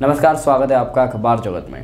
नमस्कार स्वागत है आपका अखबार जगत में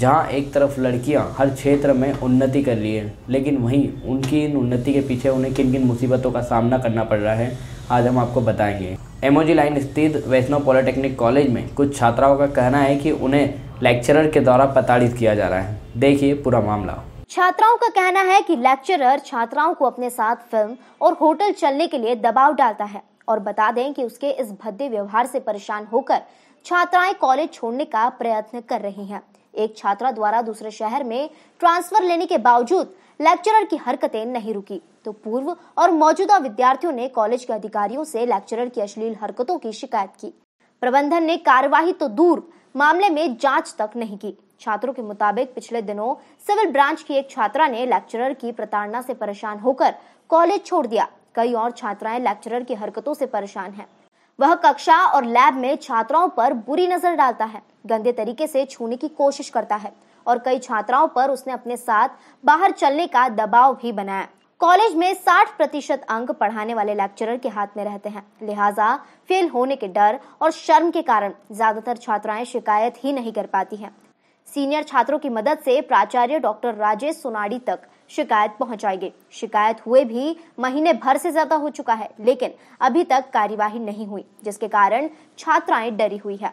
जहां एक तरफ लड़कियां हर क्षेत्र में उन्नति कर रही है लेकिन वहीं उनकी इन उन्नति के पीछे उन्हें किन किन मुसीबतों का सामना करना पड़ रहा है आज हम आपको बताएंगे एमओजी लाइन स्थित वैष्णव पॉलिटेक्निक कॉलेज में कुछ छात्राओं का कहना है कि उन्हें लेक्चरर के द्वारा प्रताड़ित किया जा रहा है देखिए पूरा मामला छात्राओं का कहना है कि लेक्चरर छात्राओं को अपने साथ फिल्म और होटल चलने के लिए दबाव डालता है और बता दें कि उसके इस भद्दे व्यवहार से परेशान होकर छात्राएं कॉलेज छोड़ने का प्रयत्न कर रही हैं एक छात्रा द्वारा दूसरे शहर में ट्रांसफर लेने के बावजूद लेक्चरर की हरकतें नहीं रुकी तो पूर्व और मौजूदा विद्यार्थियों ने कॉलेज के अधिकारियों से लेक्चरर की अश्लील हरकतों की शिकायत की प्रबंधन ने कार्यवाही तो दूर मामले में जांच तक नहीं की छात्रों के मुताबिक पिछले दिनों सिविल ब्रांच की एक छात्रा ने लेक्चरर की प्रताड़ना से परेशान होकर कॉलेज छोड़ दिया कई और छात्राएं लेक्चरर की हरकतों से परेशान हैं वह कक्षा और लैब में छात्राओं पर बुरी नजर डालता है गंदे तरीके से छूने की कोशिश करता है और कई छात्राओं पर उसने अपने साथ बाहर चलने का दबाव भी बनाया कॉलेज में 60 प्रतिशत अंक पढ़ाने वाले लेक्चरर के हाथ में रहते हैं लिहाजा फेल होने के डर और शर्म के कारण ज्यादातर छात्राएं शिकायत ही नहीं कर पाती हैं सीनियर छात्रों की मदद से प्राचार्य डॉक्टर राजेश सोनाडी तक शिकायत पहुंचाई गई शिकायत हुए भी महीने भर से ज्यादा हो चुका है लेकिन अभी तक कार्यवाही नहीं हुई जिसके कारण छात्राएं डरी हुई है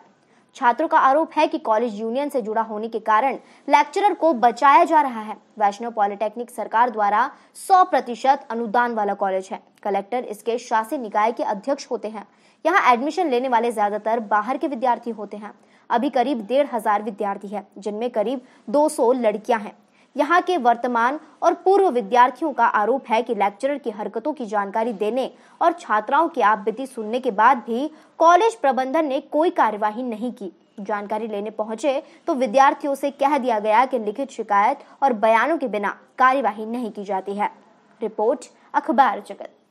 छात्रों का आरोप है कि कॉलेज यूनियन से जुड़ा होने के कारण लेक्चरर को बचाया जा रहा है वैष्णव पॉलिटेक्निक सरकार द्वारा 100 प्रतिशत अनुदान वाला कॉलेज है कलेक्टर इसके शासी निकाय के अध्यक्ष होते हैं यहाँ एडमिशन लेने वाले ज्यादातर बाहर के विद्यार्थी होते हैं अभी करीब डेढ़ हजार विद्यार्थी है जिनमें करीब 200 लड़कियां हैं यहाँ के वर्तमान और पूर्व विद्यार्थियों का आरोप है कि लेक्चरर की हरकतों की जानकारी देने और छात्राओं की आप सुनने के बाद भी कॉलेज प्रबंधन ने कोई कार्यवाही नहीं की जानकारी लेने पहुंचे तो विद्यार्थियों से कह दिया गया कि लिखित शिकायत और बयानों के बिना कार्यवाही नहीं की जाती है रिपोर्ट अखबार जगत